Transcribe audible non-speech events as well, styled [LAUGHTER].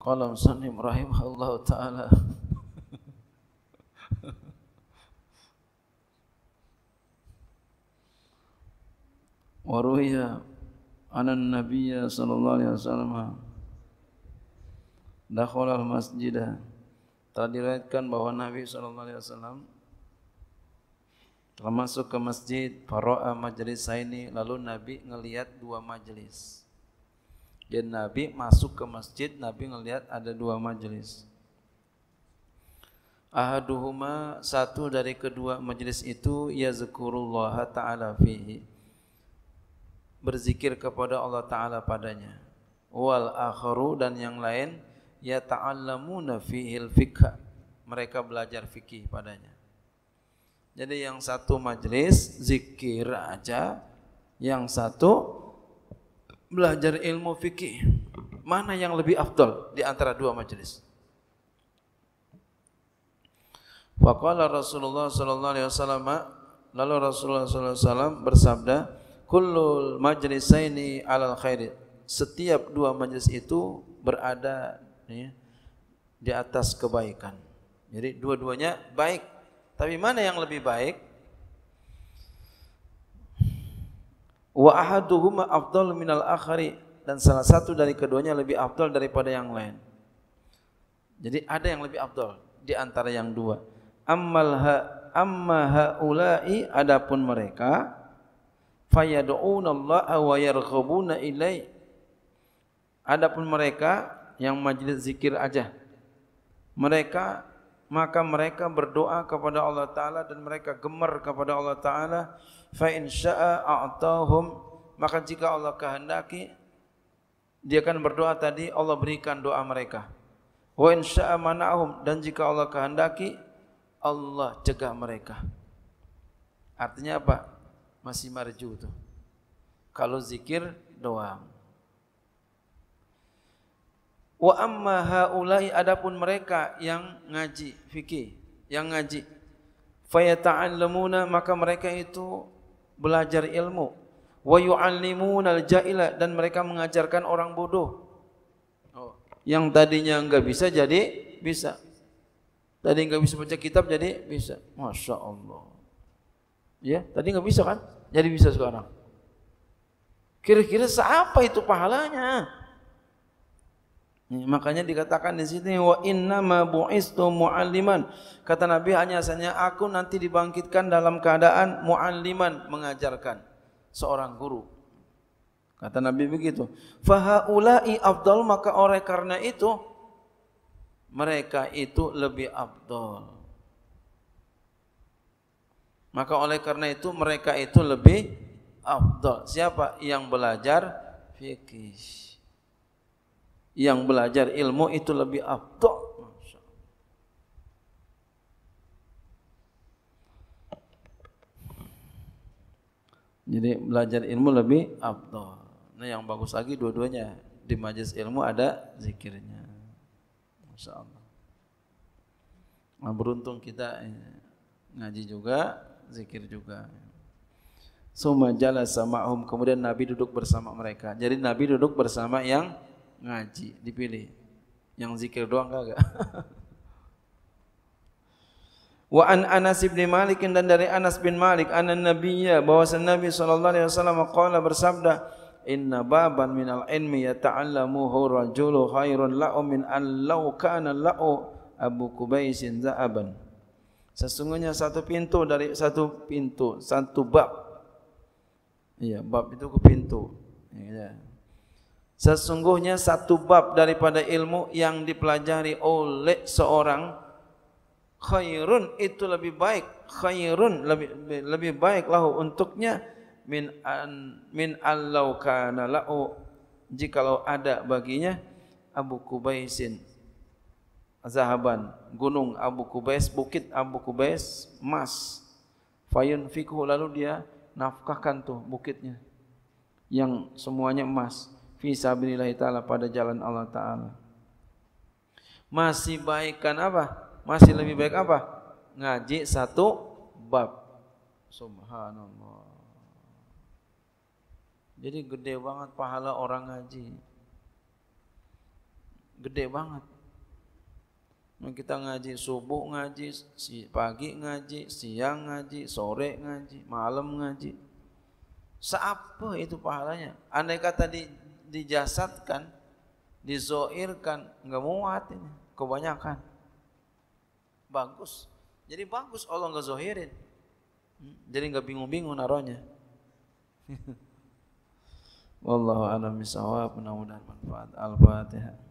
Qala musallim Allah ta'ala Waruhiya Anan nabiya sallallahu alaihi wasallam Dakhul al-masjidah Telah diriwayatkan bahawa Nabi sallallahu alaihi wasallam Telah masuk ke masjid Faro'a majlis saini Lalu Nabi ngelihat dua Majlis jadi Nabi masuk ke masjid, Nabi melihat ada dua majlis. Ahaduhuma satu dari kedua majlis itu yazkurullah ta'ala fihi. Berzikir kepada Allah Ta'ala padanya. Wal akharu dan yang lain yata'allamuna fihi al-fiqh. Mereka belajar fikih padanya. Jadi yang satu majlis zikir aja, yang satu belajar ilmu fikih mana yang lebih afdol di antara dua majlis? Faqala Rasulullah sallallahu alaihi wasallam lalu Rasulullah sallallahu alaihi wasallam bersabda "Kullu majlis saya majlisaini alal khair setiap dua majlis itu berada ya, di atas kebaikan jadi dua-duanya baik tapi mana yang lebih baik wa ahaduhuma afdal minal akhari dan salah satu dari keduanya lebih afdal daripada yang lain. Jadi ada yang lebih afdal di antara yang dua. Ammal ha amma haula'i adapun mereka fayad'una Allah wa yarghabuna ilai. Adapun mereka yang majlis zikir aja. Mereka maka mereka berdoa kepada Allah Taala dan mereka gemar kepada Allah Taala fa insya syaa maka jika Allah kehendaki dia akan berdoa tadi Allah berikan doa mereka wa insya syaa mana'hum dan jika Allah kehendaki Allah cegah mereka artinya apa masih marju tu. kalau zikir doang Wa amma haulai adapun mereka yang ngaji fikih, yang ngaji. Fayata'allamuna maka mereka itu belajar ilmu. Wa yu'allimuna al-ja'ila dan mereka mengajarkan orang bodoh. Oh. Yang tadinya enggak bisa jadi bisa. Tadi enggak bisa baca kitab jadi bisa. Masya Allah. Ya, tadi enggak bisa kan? Jadi bisa sekarang. Kira-kira siapa itu Pahalanya makanya dikatakan di sini wa inna ma bu'istu mu'alliman. Kata Nabi hanya hanya aku nanti dibangkitkan dalam keadaan mu'alliman mengajarkan seorang guru. Kata Nabi begitu. Fa haula'i afdal maka oleh karena itu mereka itu lebih afdal. Maka oleh karena itu mereka itu lebih afdal. Siapa yang belajar fikih? yang belajar ilmu itu lebih abdok. Jadi belajar ilmu lebih abdol. Nah yang bagus lagi dua-duanya di majlis ilmu ada zikirnya. Masya Allah. Nah, beruntung kita eh, ngaji juga, zikir juga. Suma jala sama'hum. Kemudian Nabi duduk bersama mereka. Jadi Nabi duduk bersama yang ngaji dipilih yang zikir doang kagak [LAUGHS] wa an anas bin malik dan dari anas bin malik anna nabiyya bahwa nabi sallallahu alaihi wasallam qala bersabda inna baban min al ilmi yata'allamu rajulu khairun la'u min an law kana la'u abu kubaisin za'aban sesungguhnya satu pintu dari satu pintu satu bab Iya bab itu ke pintu ya, Sesungguhnya satu bab daripada ilmu yang dipelajari oleh seorang khairun itu lebih baik khairun lebih lebih baik lahu untuknya min an, min allau kana lau jikalau ada baginya Abu Kubaisin Zahaban gunung Abu Kubais bukit Abu Kubais emas fayun fikhu lalu dia nafkahkan tuh bukitnya yang semuanya emas fi sabilillah taala pada jalan Allah taala. Masih baikkan apa? Masih lebih baik apa? Ngaji satu bab. Subhanallah. Jadi gede banget pahala orang ngaji. Gede banget. Kita ngaji subuh ngaji, si pagi ngaji, siang ngaji, sore ngaji, malam ngaji. Seapa itu pahalanya? Andai kata di dijasadkan, dizoirkan, enggak muat ini kebanyakan. Bagus. Jadi bagus Allah enggak zohirin. Jadi enggak bingung-bingung naronya. [LAUGHS] Wallahu a'lam bishawab, mudah-mudahan manfaat. Al-Fatihah.